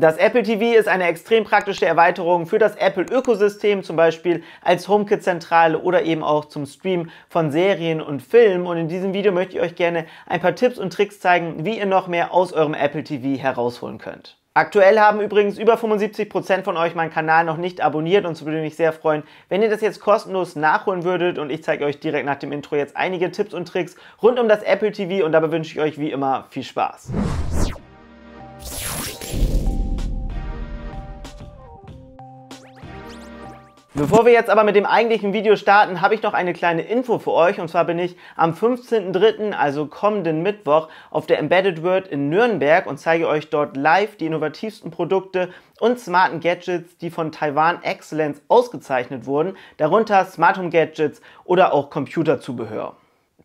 Das Apple TV ist eine extrem praktische Erweiterung für das Apple-Ökosystem, zum Beispiel als HomeKit-Zentrale oder eben auch zum Stream von Serien und Filmen. Und in diesem Video möchte ich euch gerne ein paar Tipps und Tricks zeigen, wie ihr noch mehr aus eurem Apple TV herausholen könnt. Aktuell haben übrigens über 75% von euch meinen Kanal noch nicht abonniert und es würde mich sehr freuen, wenn ihr das jetzt kostenlos nachholen würdet und ich zeige euch direkt nach dem Intro jetzt einige Tipps und Tricks rund um das Apple TV und dabei wünsche ich euch wie immer viel Spaß. Bevor wir jetzt aber mit dem eigentlichen Video starten, habe ich noch eine kleine Info für euch. Und zwar bin ich am 15.03., also kommenden Mittwoch, auf der Embedded World in Nürnberg und zeige euch dort live die innovativsten Produkte und smarten Gadgets, die von Taiwan Excellence ausgezeichnet wurden, darunter Smart Home Gadgets oder auch Computerzubehör.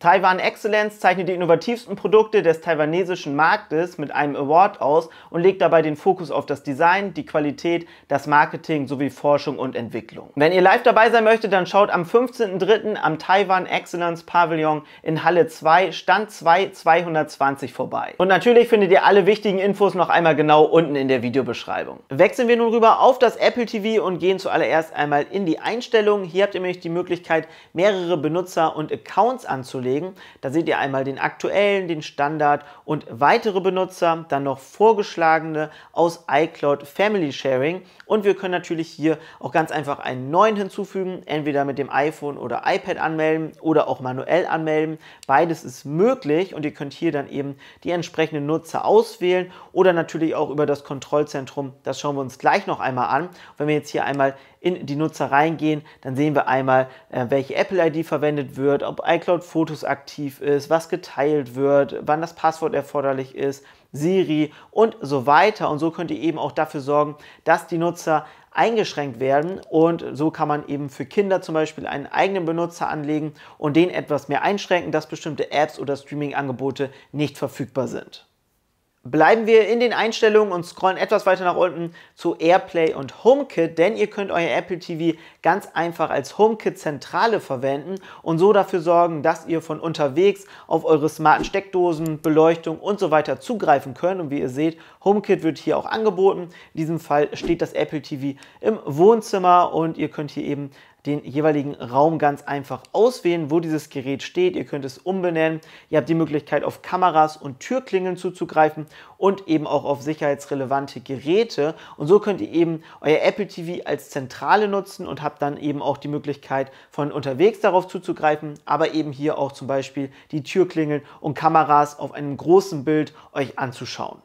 Taiwan Excellence zeichnet die innovativsten Produkte des taiwanesischen Marktes mit einem Award aus und legt dabei den Fokus auf das Design, die Qualität, das Marketing sowie Forschung und Entwicklung. Wenn ihr live dabei sein möchtet, dann schaut am 15.03. am Taiwan Excellence Pavillon in Halle 2, Stand 2, 220 vorbei. Und natürlich findet ihr alle wichtigen Infos noch einmal genau unten in der Videobeschreibung. Wechseln wir nun rüber auf das Apple TV und gehen zuallererst einmal in die Einstellungen. Hier habt ihr nämlich die Möglichkeit, mehrere Benutzer und Accounts anzulegen hinterlegen. Da seht ihr einmal den aktuellen, den Standard und weitere Benutzer, dann noch vorgeschlagene aus iCloud Family Sharing und wir können natürlich hier auch ganz einfach einen neuen hinzufügen, entweder mit dem iPhone oder iPad anmelden oder auch manuell anmelden. Beides ist möglich und ihr könnt hier dann eben die entsprechenden Nutzer auswählen oder natürlich auch über das Kontrollzentrum. Das schauen wir uns gleich noch einmal an. Wenn wir jetzt hier einmal in die Nutzer reingehen, dann sehen wir einmal, äh, welche Apple-ID verwendet wird, ob iCloud Fotos aktiv ist, was geteilt wird, wann das Passwort erforderlich ist, Siri und so weiter. Und so könnt ihr eben auch dafür sorgen, dass die Nutzer eingeschränkt werden und so kann man eben für Kinder zum Beispiel einen eigenen Benutzer anlegen und den etwas mehr einschränken, dass bestimmte Apps oder Streaming-Angebote nicht verfügbar sind. Bleiben wir in den Einstellungen und scrollen etwas weiter nach unten zu AirPlay und HomeKit, denn ihr könnt euer Apple TV ganz einfach als HomeKit-Zentrale verwenden und so dafür sorgen, dass ihr von unterwegs auf eure smarten Steckdosen, Beleuchtung und so weiter zugreifen könnt. Und wie ihr seht, HomeKit wird hier auch angeboten. In diesem Fall steht das Apple TV im Wohnzimmer und ihr könnt hier eben den jeweiligen Raum ganz einfach auswählen, wo dieses Gerät steht. Ihr könnt es umbenennen. Ihr habt die Möglichkeit, auf Kameras und Türklingeln zuzugreifen und eben auch auf sicherheitsrelevante Geräte. Und so könnt ihr eben euer Apple TV als Zentrale nutzen und habt dann eben auch die Möglichkeit, von unterwegs darauf zuzugreifen, aber eben hier auch zum Beispiel die Türklingeln und Kameras auf einem großen Bild euch anzuschauen.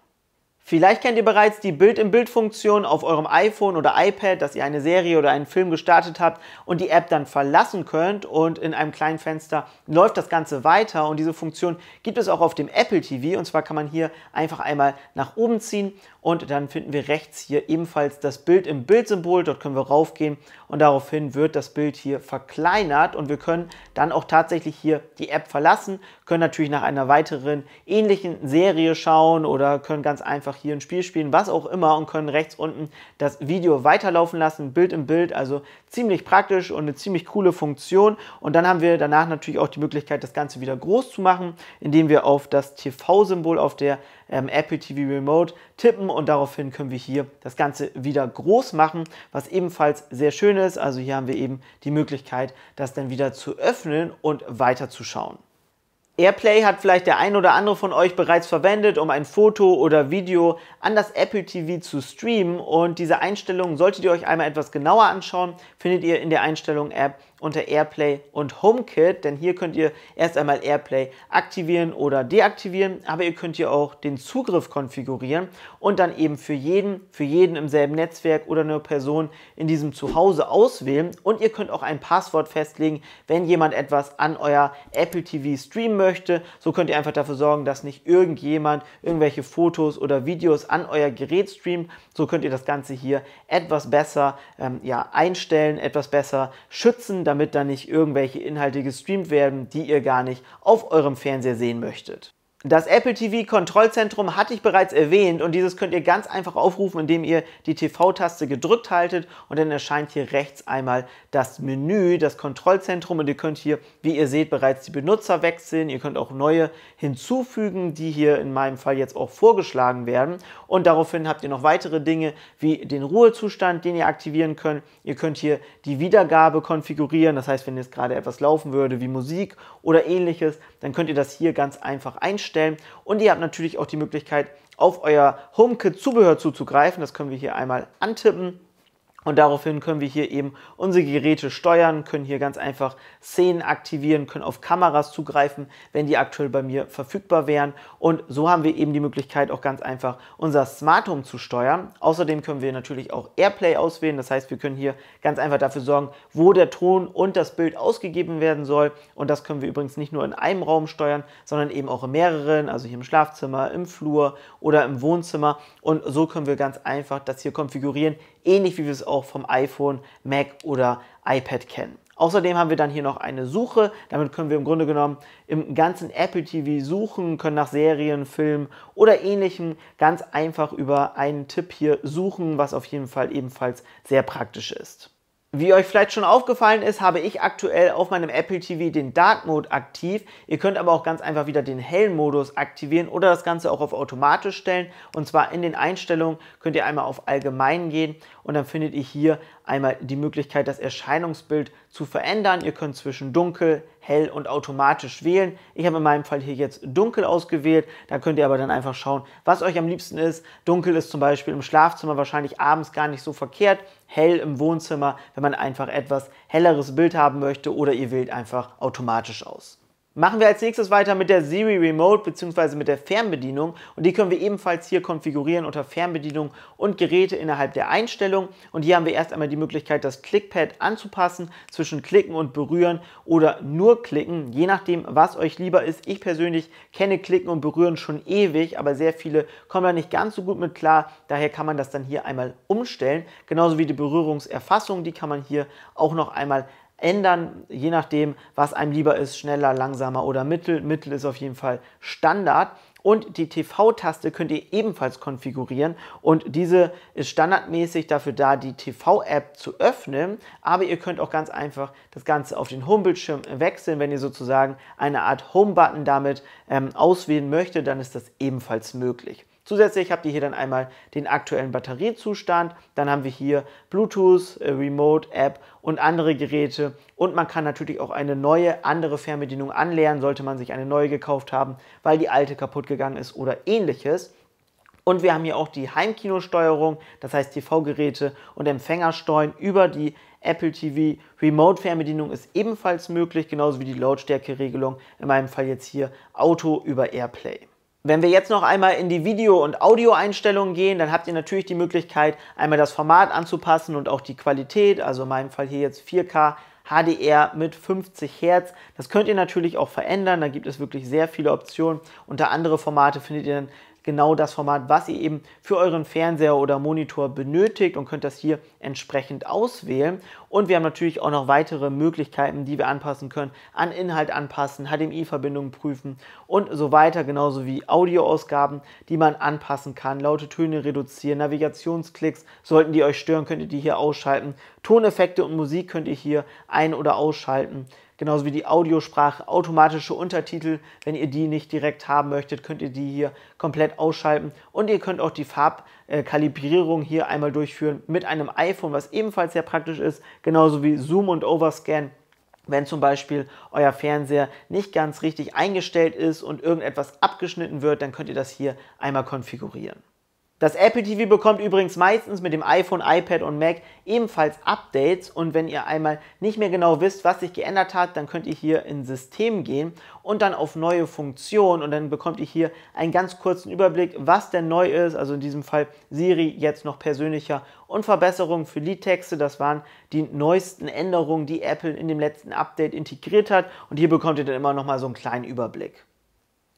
Vielleicht kennt ihr bereits die Bild in Bild-Funktion auf eurem iPhone oder iPad, dass ihr eine Serie oder einen Film gestartet habt und die App dann verlassen könnt und in einem kleinen Fenster läuft das Ganze weiter und diese Funktion gibt es auch auf dem Apple TV und zwar kann man hier einfach einmal nach oben ziehen und dann finden wir rechts hier ebenfalls das Bild in Bild-Symbol, dort können wir raufgehen und daraufhin wird das Bild hier verkleinert und wir können dann auch tatsächlich hier die App verlassen, können natürlich nach einer weiteren ähnlichen Serie schauen oder können ganz einfach hier ein Spiel spielen, was auch immer und können rechts unten das Video weiterlaufen lassen, Bild im Bild, also ziemlich praktisch und eine ziemlich coole Funktion. Und dann haben wir danach natürlich auch die Möglichkeit, das Ganze wieder groß zu machen, indem wir auf das TV-Symbol auf der ähm, Apple TV Remote tippen und daraufhin können wir hier das Ganze wieder groß machen, was ebenfalls sehr schön ist. Also hier haben wir eben die Möglichkeit, das dann wieder zu öffnen und weiterzuschauen. Airplay hat vielleicht der ein oder andere von euch bereits verwendet, um ein Foto oder Video an das Apple TV zu streamen und diese Einstellungen solltet ihr euch einmal etwas genauer anschauen, findet ihr in der Einstellung App unter AirPlay und HomeKit, denn hier könnt ihr erst einmal AirPlay aktivieren oder deaktivieren, aber ihr könnt hier auch den Zugriff konfigurieren und dann eben für jeden, für jeden im selben Netzwerk oder eine Person in diesem Zuhause auswählen und ihr könnt auch ein Passwort festlegen, wenn jemand etwas an euer Apple TV streamen möchte. So könnt ihr einfach dafür sorgen, dass nicht irgendjemand irgendwelche Fotos oder Videos an euer Gerät streamt. So könnt ihr das Ganze hier etwas besser ähm, ja, einstellen, etwas besser schützen damit dann nicht irgendwelche Inhalte gestreamt werden, die ihr gar nicht auf eurem Fernseher sehen möchtet. Das Apple TV Kontrollzentrum hatte ich bereits erwähnt und dieses könnt ihr ganz einfach aufrufen, indem ihr die TV-Taste gedrückt haltet und dann erscheint hier rechts einmal das Menü, das Kontrollzentrum und ihr könnt hier, wie ihr seht, bereits die Benutzer wechseln. Ihr könnt auch neue hinzufügen, die hier in meinem Fall jetzt auch vorgeschlagen werden und daraufhin habt ihr noch weitere Dinge wie den Ruhezustand, den ihr aktivieren könnt. Ihr könnt hier die Wiedergabe konfigurieren, das heißt, wenn jetzt gerade etwas laufen würde wie Musik oder ähnliches, dann könnt ihr das hier ganz einfach einstellen einstellen. Und ihr habt natürlich auch die Möglichkeit, auf euer HomeKit-Zubehör zuzugreifen. Das können wir hier einmal antippen. Und daraufhin können wir hier eben unsere Geräte steuern, können hier ganz einfach Szenen aktivieren, können auf Kameras zugreifen, wenn die aktuell bei mir verfügbar wären. Und so haben wir eben die Möglichkeit, auch ganz einfach unser Smart Home zu steuern. Außerdem können wir natürlich auch Airplay auswählen. Das heißt, wir können hier ganz einfach dafür sorgen, wo der Ton und das Bild ausgegeben werden soll. Und das können wir übrigens nicht nur in einem Raum steuern, sondern eben auch in mehreren, also hier im Schlafzimmer, im Flur oder im Wohnzimmer. Und so können wir ganz einfach das hier konfigurieren, ähnlich wie wir es auch auch vom iPhone, Mac oder iPad kennen. Außerdem haben wir dann hier noch eine Suche. Damit können wir im Grunde genommen im ganzen Apple TV suchen, können nach Serien, Filmen oder ähnlichem ganz einfach über einen Tipp hier suchen, was auf jeden Fall ebenfalls sehr praktisch ist. Wie euch vielleicht schon aufgefallen ist, habe ich aktuell auf meinem Apple TV den Dark Mode aktiv. Ihr könnt aber auch ganz einfach wieder den hellen Modus aktivieren oder das Ganze auch auf automatisch stellen. Und zwar in den Einstellungen könnt ihr einmal auf allgemein gehen und dann findet ihr hier einmal die Möglichkeit, das Erscheinungsbild zu verändern. Ihr könnt zwischen dunkel, hell und automatisch wählen. Ich habe in meinem Fall hier jetzt dunkel ausgewählt. Da könnt ihr aber dann einfach schauen, was euch am liebsten ist. Dunkel ist zum Beispiel im Schlafzimmer wahrscheinlich abends gar nicht so verkehrt. Hell im Wohnzimmer, wenn man einfach etwas helleres Bild haben möchte oder ihr wählt einfach automatisch aus. Machen wir als nächstes weiter mit der Siri Remote bzw. mit der Fernbedienung und die können wir ebenfalls hier konfigurieren unter Fernbedienung und Geräte innerhalb der Einstellung und hier haben wir erst einmal die Möglichkeit das Clickpad anzupassen zwischen klicken und berühren oder nur klicken, je nachdem was euch lieber ist. Ich persönlich kenne klicken und berühren schon ewig, aber sehr viele kommen da nicht ganz so gut mit klar, daher kann man das dann hier einmal umstellen, genauso wie die Berührungserfassung, die kann man hier auch noch einmal ändern, je nachdem, was einem lieber ist, schneller, langsamer oder mittel. Mittel ist auf jeden Fall Standard. Und die TV-Taste könnt ihr ebenfalls konfigurieren. Und diese ist standardmäßig dafür da, die TV-App zu öffnen. Aber ihr könnt auch ganz einfach das Ganze auf den Homebildschirm wechseln. Wenn ihr sozusagen eine Art Home-Button damit ähm, auswählen möchtet, dann ist das ebenfalls möglich. Zusätzlich habt ihr hier dann einmal den aktuellen Batteriezustand, dann haben wir hier Bluetooth, äh, Remote App und andere Geräte und man kann natürlich auch eine neue, andere Fernbedienung anlernen, sollte man sich eine neue gekauft haben, weil die alte kaputt gegangen ist oder ähnliches. Und wir haben hier auch die Heimkinosteuerung, das heißt TV-Geräte und Empfängersteuern über die Apple TV. Remote-Fernbedienung ist ebenfalls möglich, genauso wie die Lautstärkeregelung, in meinem Fall jetzt hier Auto über AirPlay. Wenn wir jetzt noch einmal in die Video- und Audioeinstellungen gehen, dann habt ihr natürlich die Möglichkeit, einmal das Format anzupassen und auch die Qualität, also in meinem Fall hier jetzt 4K HDR mit 50 Hertz. Das könnt ihr natürlich auch verändern, da gibt es wirklich sehr viele Optionen. Unter andere Formate findet ihr dann genau das Format, was ihr eben für euren Fernseher oder Monitor benötigt und könnt das hier entsprechend auswählen. Und wir haben natürlich auch noch weitere Möglichkeiten, die wir anpassen können. An Inhalt anpassen, HDMI-Verbindungen prüfen und so weiter. Genauso wie Audioausgaben, die man anpassen kann. Laute Töne reduzieren, Navigationsklicks. Sollten die euch stören, könnt ihr die hier ausschalten. Toneffekte und Musik könnt ihr hier ein- oder ausschalten genauso wie die Audiosprache, automatische Untertitel. Wenn ihr die nicht direkt haben möchtet, könnt ihr die hier komplett ausschalten und ihr könnt auch die Farb- äh, Kalibrierung hier einmal durchführen mit einem iPhone, was ebenfalls sehr praktisch ist, genauso wie Zoom und Overscan wenn zum Beispiel euer Fernseher nicht ganz richtig eingestellt ist und irgendetwas abgeschnitten wird, dann könnt ihr das hier einmal konfigurieren. Das Apple TV bekommt übrigens meistens mit dem iPhone, iPad und Mac ebenfalls Updates und wenn ihr einmal nicht mehr genau wisst, was sich geändert hat, dann könnt ihr hier in System gehen und dann auf neue Funktionen und dann bekommt ihr hier einen ganz kurzen Überblick, was denn neu ist, also in diesem Fall Siri jetzt noch persönlicher und Verbesserungen für Liedtexte, das waren die neuesten Änderungen, die Apple in dem letzten Update integriert hat und hier bekommt ihr dann immer noch mal so einen kleinen Überblick.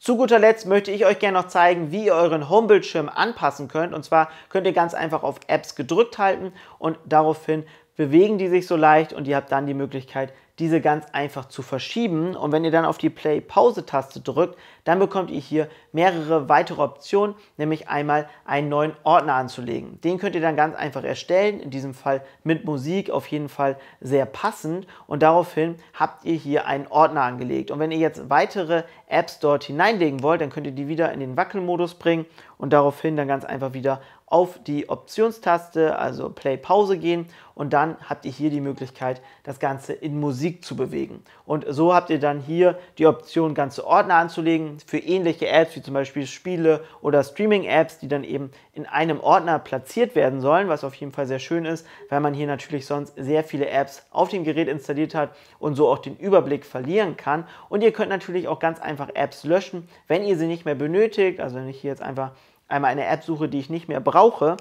Zu guter Letzt möchte ich euch gerne noch zeigen, wie ihr euren Homebildschirm anpassen könnt. Und zwar könnt ihr ganz einfach auf Apps gedrückt halten und daraufhin bewegen die sich so leicht und ihr habt dann die Möglichkeit, diese ganz einfach zu verschieben. Und wenn ihr dann auf die Play-Pause-Taste drückt, dann bekommt ihr hier mehrere weitere Optionen, nämlich einmal einen neuen Ordner anzulegen. Den könnt ihr dann ganz einfach erstellen, in diesem Fall mit Musik auf jeden Fall sehr passend und daraufhin habt ihr hier einen Ordner angelegt. Und wenn ihr jetzt weitere Apps dort hineinlegen wollt, dann könnt ihr die wieder in den Wackelmodus bringen und daraufhin dann ganz einfach wieder auf die Optionstaste, also Play Pause gehen und dann habt ihr hier die Möglichkeit, das Ganze in Musik zu bewegen. Und so habt ihr dann hier die Option, ganze Ordner anzulegen für ähnliche Apps wie zum Beispiel Spiele oder Streaming-Apps, die dann eben in einem Ordner platziert werden sollen, was auf jeden Fall sehr schön ist, weil man hier natürlich sonst sehr viele Apps auf dem Gerät installiert hat und so auch den Überblick verlieren kann. Und ihr könnt natürlich auch ganz einfach Apps löschen, wenn ihr sie nicht mehr benötigt. Also wenn ich hier jetzt einfach einmal eine App suche, die ich nicht mehr brauche,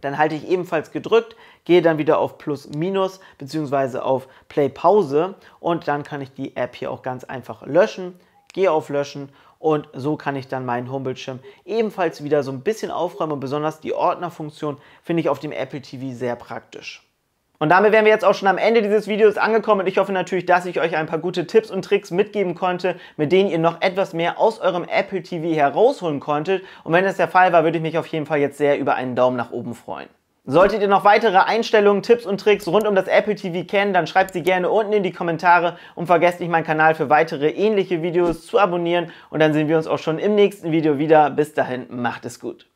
dann halte ich ebenfalls gedrückt, gehe dann wieder auf Plus Minus bzw. auf Play Pause und dann kann ich die App hier auch ganz einfach löschen gehe auf Löschen und so kann ich dann meinen Homebildschirm ebenfalls wieder so ein bisschen aufräumen und besonders die Ordnerfunktion finde ich auf dem Apple TV sehr praktisch. Und damit wären wir jetzt auch schon am Ende dieses Videos angekommen und ich hoffe natürlich, dass ich euch ein paar gute Tipps und Tricks mitgeben konnte, mit denen ihr noch etwas mehr aus eurem Apple TV herausholen konntet. Und wenn das der Fall war, würde ich mich auf jeden Fall jetzt sehr über einen Daumen nach oben freuen. Solltet ihr noch weitere Einstellungen, Tipps und Tricks rund um das Apple TV kennen, dann schreibt sie gerne unten in die Kommentare und vergesst nicht meinen Kanal für weitere ähnliche Videos zu abonnieren und dann sehen wir uns auch schon im nächsten Video wieder. Bis dahin, macht es gut.